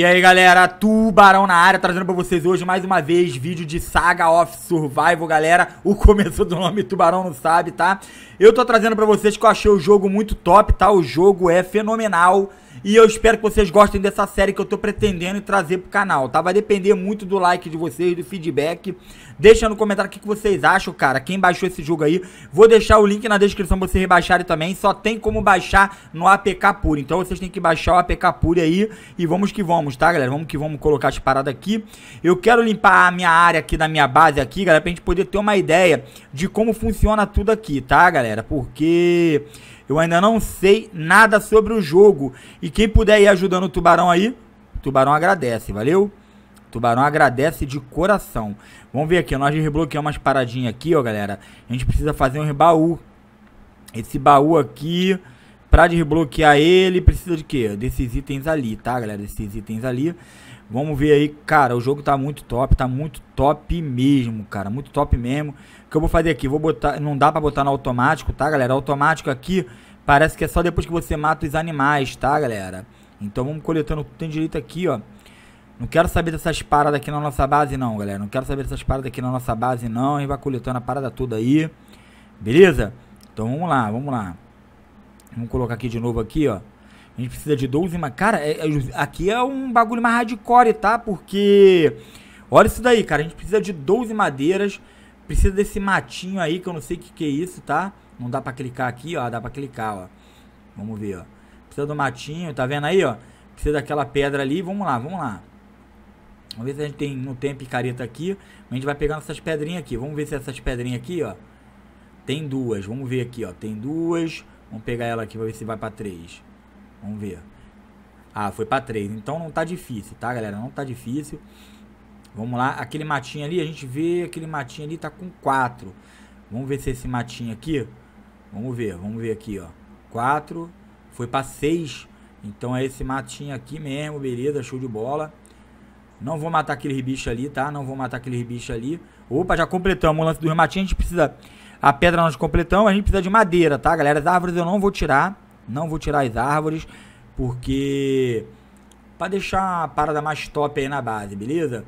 E aí galera, Tubarão na área, trazendo pra vocês hoje mais uma vez vídeo de Saga of Survival, galera. O começo do nome Tubarão não sabe, tá? Eu tô trazendo pra vocês que eu achei o jogo muito top, tá? O jogo é fenomenal. E eu espero que vocês gostem dessa série que eu tô pretendendo trazer pro canal, tá? Vai depender muito do like de vocês, do feedback. Deixa no comentário o que, vocês acham, cara. Quem baixou esse jogo aí. Vou deixar o link na descrição pra vocês rebaixarem também. Só tem como baixar no APK Pure. Então vocês têm que baixar o APK Pure aí. E vamos que vamos, tá, galera? Vamos que vamos colocar as paradas aqui. Eu quero limpar a minha área aqui da minha base aqui, galera. Pra gente poder ter uma ideia de como funciona tudo aqui, tá, galera? Porque... Eu ainda não sei nada sobre o jogo. E quem puder ir ajudando o Tubarão aí, o Tubarão agradece, valeu? O tubarão agradece de coração. Vamos ver aqui, nós desbloqueamos umas paradinhas aqui, ó, galera. A gente precisa fazer um baú. Esse baú aqui, pra desbloquear ele, precisa de quê? Desses itens ali, tá, galera? Desses itens ali. Vamos ver aí, cara, o jogo tá muito top, tá muito top mesmo, cara, muito top mesmo. O que eu vou fazer aqui? Vou botar, não dá pra botar no automático, tá, galera? Automático aqui, Parece que é só depois que você mata os animais, tá, galera? Então vamos coletando tudo tem direito aqui, ó. Não quero saber dessas paradas aqui na nossa base, não, galera. Não quero saber dessas paradas aqui na nossa base, não. A gente vai coletando a parada toda aí. Beleza? Então vamos lá, vamos lá. Vamos colocar aqui de novo aqui, ó. A gente precisa de 12, mas, cara, é, é, aqui é um bagulho mais hardcore, tá? Porque, olha isso daí, cara. A gente precisa de 12 madeiras. Precisa desse matinho aí, que eu não sei o que, que é isso, tá? Não dá pra clicar aqui, ó. Dá pra clicar, ó. Vamos ver, ó. Precisa do matinho, tá vendo aí, ó? Precisa daquela pedra ali. Vamos lá, vamos lá. Vamos ver se a gente tem, não tem picareta aqui. A gente vai pegando essas pedrinhas aqui. Vamos ver se essas pedrinhas aqui, ó. Tem duas. Vamos ver aqui, ó. Tem duas. Vamos pegar ela aqui pra ver se vai pra três. Vamos ver. Ah, foi pra três. Então não tá difícil, tá, galera? Não tá difícil. Vamos lá. Aquele matinho ali, a gente vê aquele matinho ali tá com quatro. Vamos ver se esse matinho aqui Vamos ver, vamos ver aqui, ó. 4, foi para 6. Então é esse matinho aqui mesmo, beleza, show de bola. Não vou matar aquele bicho ali, tá? Não vou matar aquele bicho ali. Opa, já completamos o lance dos matinhos. A gente precisa... A pedra nós completamos, a gente precisa de madeira, tá, galera? As árvores eu não vou tirar. Não vou tirar as árvores, porque... Pra deixar a parada mais top aí na base, beleza?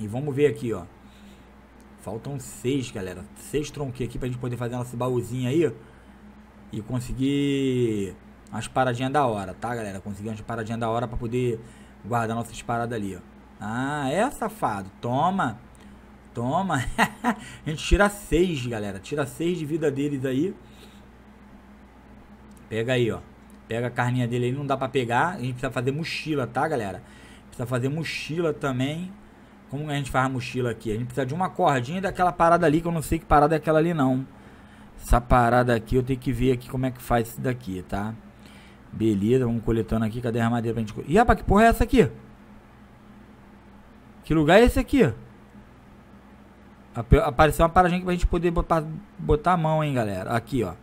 E vamos ver aqui, ó. Faltam seis, galera. Seis tronquinhos aqui pra gente poder fazer nosso baúzinho aí. E conseguir umas paradinhas da hora, tá, galera? Conseguir umas paradinhas da hora pra poder guardar nossas paradas ali, ó. Ah, é, safado. Toma. Toma. a gente tira seis, galera. Tira seis de vida deles aí. Pega aí, ó. Pega a carninha dele aí. Não dá pra pegar. A gente precisa fazer mochila, tá, galera? Precisa fazer mochila também. Como a gente faz a mochila aqui? A gente precisa de uma cordinha e daquela parada ali, que eu não sei que parada é aquela ali não. Essa parada aqui eu tenho que ver aqui como é que faz isso daqui, tá? Beleza, vamos coletando aqui. Cadê a madeira pra gente... Ih, rapaz, que porra é essa aqui? Que lugar é esse aqui? Apareceu uma paradinha pra gente poder botar, botar a mão, hein, galera. Aqui, ó.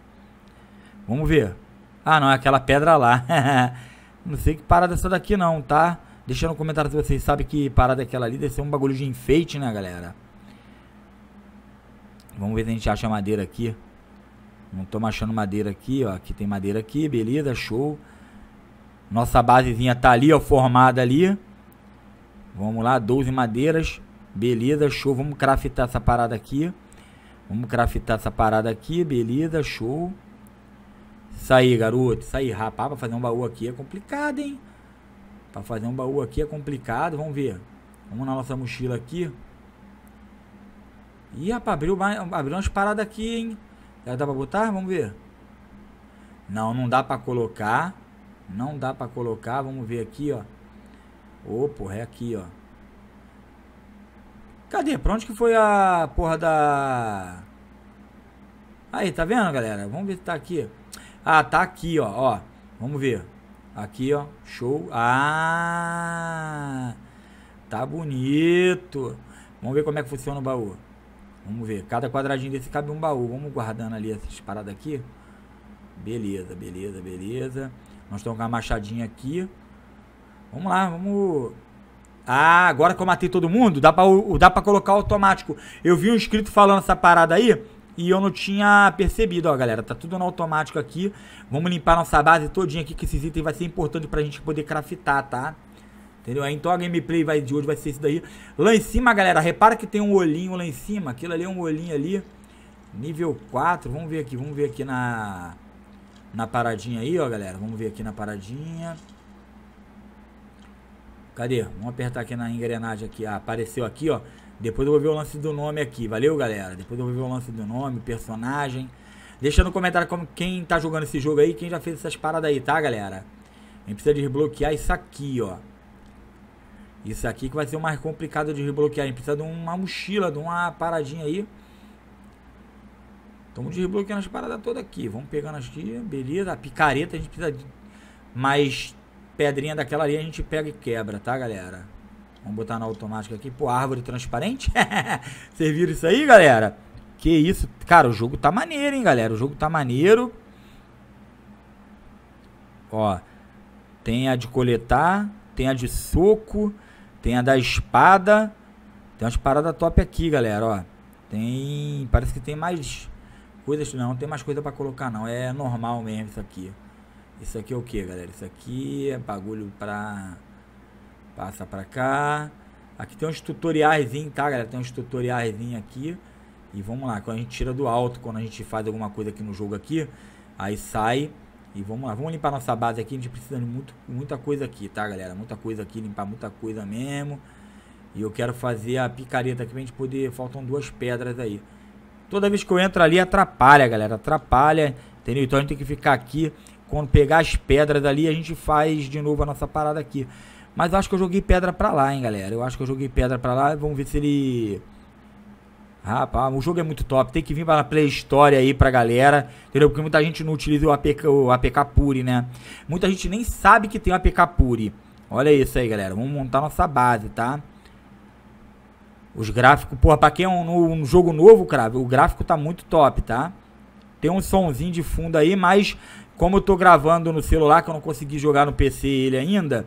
Vamos ver. Ah, não, é aquela pedra lá. não sei que parada é essa daqui não, tá? Deixa um comentário se vocês sabem que parada é aquela ali deve ser um bagulho de enfeite, né, galera? Vamos ver se a gente acha madeira aqui. Não tô achando madeira aqui, ó. Aqui tem madeira aqui, beleza, show. Nossa basezinha tá ali, ó, formada ali. Vamos lá, 12 madeiras. Beleza, show. Vamos craftar essa parada aqui. Vamos craftar essa parada aqui, beleza, show. Isso aí, garoto. Isso aí, rapaz, pra fazer um baú aqui é complicado, hein? Para fazer um baú aqui é complicado. Vamos ver. Vamos na nossa mochila aqui. Ih, rapaz, abriu, abriu umas paradas aqui, hein? Já dá pra botar? Vamos ver. Não, não dá pra colocar. Não dá pra colocar. Vamos ver aqui, ó. Ô, oh, porra, é aqui, ó. Cadê? Pra onde que foi a porra da... Aí, tá vendo, galera? Vamos ver se tá aqui. Ah, tá aqui, ó. Ó, vamos ver. Aqui, ó. Show. Ah! Tá bonito. Vamos ver como é que funciona o baú. Vamos ver. Cada quadradinho desse cabe um baú. Vamos guardando ali essas paradas aqui. Beleza, beleza, beleza. Nós estamos com a machadinha aqui. Vamos lá, vamos... Ah, agora que eu matei todo mundo, dá pra, dá pra colocar automático. Eu vi um inscrito falando essa parada aí e eu não tinha percebido, ó galera, tá tudo no automático aqui, vamos limpar nossa base todinha aqui, que esses itens vai ser importante pra gente poder craftar, tá? Entendeu? Então a gameplay vai, de hoje vai ser isso daí. Lá em cima, galera, repara que tem um olhinho lá em cima, aquilo ali é um olhinho ali, nível 4, vamos ver aqui, vamos ver aqui na, na paradinha aí, ó galera, vamos ver aqui na paradinha... Cadê? Vamos apertar aqui na engrenagem aqui. Ah, apareceu aqui, ó. Depois eu vou ver o lance do nome aqui. Valeu, galera. Depois eu vou ver o lance do nome, personagem. Deixa no comentário como, quem tá jogando esse jogo aí, quem já fez essas paradas aí, tá, galera? A gente precisa desbloquear isso aqui, ó. Isso aqui que vai ser o mais complicado de desbloquear. A gente precisa de uma mochila, de uma paradinha aí. Estamos desbloqueando as paradas todas aqui. Vamos pegando as aqui, beleza. A picareta a gente precisa de mais pedrinha daquela ali, a gente pega e quebra, tá, galera? Vamos botar na automática aqui. Pô, árvore transparente. Vocês viram isso aí, galera? Que isso. Cara, o jogo tá maneiro, hein, galera? O jogo tá maneiro. Ó. Tem a de coletar. Tem a de soco. Tem a da espada. Tem umas paradas top aqui, galera, ó. Tem... Parece que tem mais coisas... Não, não tem mais coisa pra colocar, não. É normal mesmo isso aqui. Isso aqui é o que, galera? Isso aqui é bagulho pra... Passa para cá. Aqui tem uns tutoriais, tá, galera? Tem uns tutoriais aqui. E vamos lá, quando a gente tira do alto, quando a gente faz alguma coisa aqui no jogo aqui, aí sai. E vamos lá, vamos limpar nossa base aqui, a gente precisa de muito, muita coisa aqui, tá, galera? Muita coisa aqui, limpar muita coisa mesmo. E eu quero fazer a picareta aqui pra gente poder... Faltam duas pedras aí. Toda vez que eu entro ali, atrapalha, galera. Atrapalha, entendeu? Então a gente tem que ficar aqui. Quando pegar as pedras ali, a gente faz de novo a nossa parada aqui. Mas eu acho que eu joguei pedra pra lá, hein, galera. Eu acho que eu joguei pedra pra lá. Vamos ver se ele... Rapaz, o jogo é muito top. Tem que vir para a Play Store aí pra galera. Entendeu? Porque muita gente não utiliza o APK, o APK Puri, né? Muita gente nem sabe que tem o APK Puri. Olha isso aí, galera. Vamos montar nossa base, tá? Os gráficos... Porra, pra quem é um, um jogo novo, cravo. o gráfico tá muito top, tá? Tem um sonzinho de fundo aí, mas... Como eu tô gravando no celular, que eu não consegui jogar no PC ele ainda...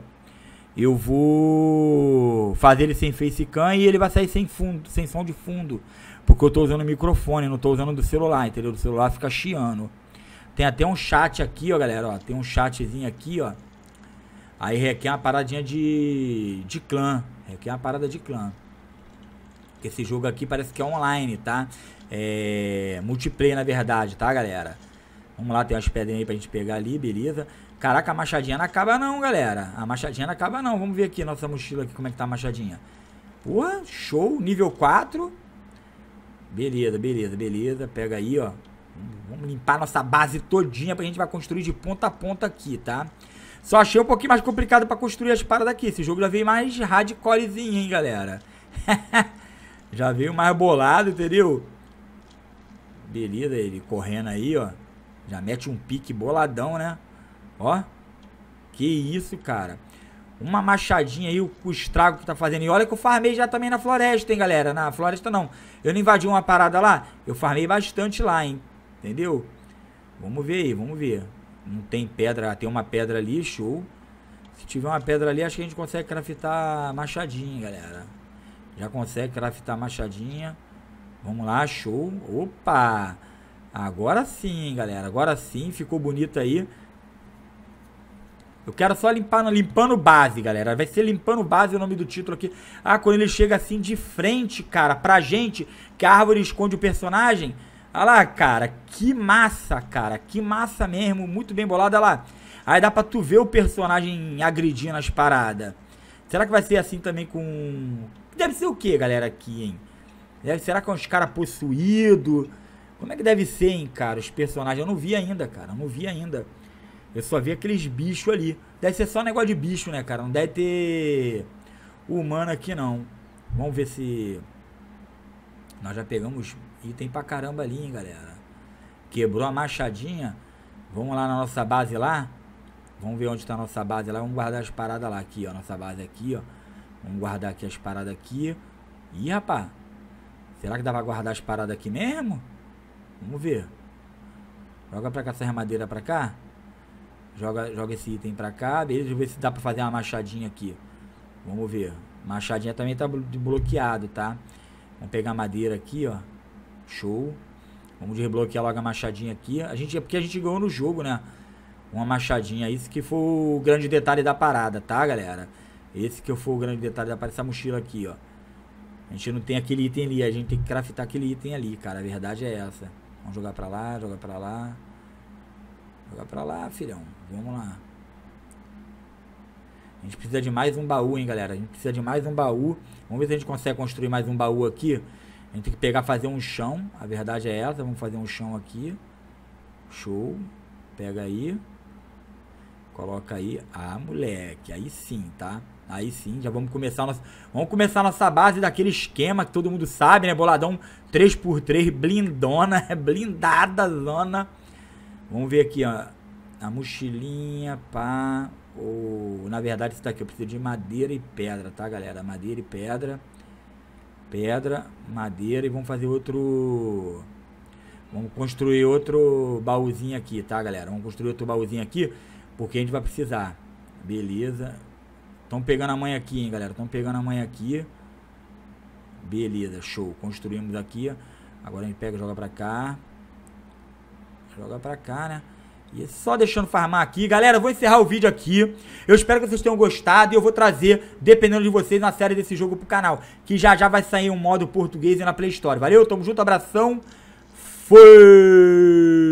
Eu vou fazer ele sem facecam e ele vai sair sem fundo, sem som de fundo, porque eu estou usando o microfone, não estou usando do celular, entendeu? Do celular fica chiando. Tem até um chat aqui, ó, galera, ó, tem um chatzinho aqui, ó. Aí requer uma paradinha de de clã, requer uma parada de clã. Porque esse jogo aqui parece que é online, tá? É multiplayer na verdade, tá, galera? Vamos lá, tem umas pedrinhas aí pra gente pegar ali, beleza? Caraca, a machadinha não acaba não, galera. A machadinha não acaba não. Vamos ver aqui nossa mochila aqui, como é que tá a machadinha. Porra, show. Nível 4. Beleza, beleza, beleza. Pega aí, ó. Vamos limpar nossa base todinha pra gente vai construir de ponta a ponta aqui, tá? Só achei um pouquinho mais complicado pra construir as paradas aqui. Esse jogo já veio mais hardcorezinho, hein, galera. já veio mais bolado, entendeu? Beleza, ele correndo aí, ó. Já mete um pique boladão, né? Ó. Que isso, cara. Uma machadinha aí, o, o estrago que tá fazendo. E olha que eu farmei já também na floresta, hein, galera. Na floresta não. Eu não invadi uma parada lá? Eu farmei bastante lá, hein. Entendeu? Vamos ver aí, vamos ver. Não tem pedra, tem uma pedra ali, show. Se tiver uma pedra ali, acho que a gente consegue craftar machadinha, galera. Já consegue craftar machadinha. Vamos lá, show. Opa! Agora sim, galera. Agora sim, ficou bonito aí. Eu quero só limpar, no limpando base, galera. Vai ser limpando base o nome do título aqui. Ah, quando ele chega assim de frente, cara, pra gente, que a árvore esconde o personagem. Olha lá, cara, que massa, cara. Que massa mesmo, muito bem bolada lá. Aí dá pra tu ver o personagem agredindo as paradas. Será que vai ser assim também com... Deve ser o que, galera, aqui, hein? Deve... Será que é uns caras possuídos? Como é que deve ser, hein, cara, os personagens? Eu não vi ainda, cara, eu não vi ainda. Eu só vi aqueles bichos ali. Deve ser só negócio de bicho, né, cara? Não deve ter humano aqui, não. Vamos ver se... Nós já pegamos item pra caramba ali, hein, galera. Quebrou a machadinha. Vamos lá na nossa base lá. Vamos ver onde tá a nossa base lá. Vamos guardar as paradas lá aqui, ó. Nossa base aqui, ó. Vamos guardar aqui as paradas aqui. Ih, rapaz. Será que dá pra guardar as paradas aqui mesmo? Vamos ver. Joga pra cá essa armadeira pra cá. Joga, joga esse item pra cá. Beleza, deixa eu ver se dá pra fazer uma machadinha aqui. Vamos ver. Machadinha também tá bloqueado, tá? Vamos pegar madeira aqui, ó. Show. Vamos desbloquear logo a machadinha aqui. A gente, é porque a gente ganhou no jogo, né? Uma machadinha. Isso que foi o grande detalhe da parada, tá, galera? Esse que foi o grande detalhe da parada. Essa mochila aqui, ó. A gente não tem aquele item ali. A gente tem que craftar aquele item ali, cara. A verdade é essa. Vamos jogar pra lá, jogar pra lá. Joga pra lá, filhão. Vamos lá. A gente precisa de mais um baú, hein, galera. A gente precisa de mais um baú. Vamos ver se a gente consegue construir mais um baú aqui. A gente tem que pegar, fazer um chão. A verdade é essa. Vamos fazer um chão aqui. Show. Pega aí. Coloca aí. Ah, moleque. Aí sim, tá? Aí sim, já vamos começar nossa, vamos começar nossa base daquele esquema que todo mundo sabe, né? Boladão 3x3, blindona, blindada zona. Vamos ver aqui, ó. A mochilinha, pá. Ou, na verdade, está aqui. Eu preciso de madeira e pedra, tá, galera? Madeira e pedra. Pedra, madeira. E vamos fazer outro. Vamos construir outro baúzinho aqui, tá, galera? Vamos construir outro baúzinho aqui. Porque a gente vai precisar. Beleza. Estão pegando a mãe aqui, hein, galera? Estão pegando a mãe aqui. Beleza, show. Construímos aqui. Agora a gente pega e joga pra cá. Joga pra cá, né? E é só deixando farmar aqui. Galera, eu vou encerrar o vídeo aqui. Eu espero que vocês tenham gostado e eu vou trazer, dependendo de vocês, uma série desse jogo pro canal. Que já já vai sair um modo português na Play Store. Valeu, tamo junto, abração. Fui!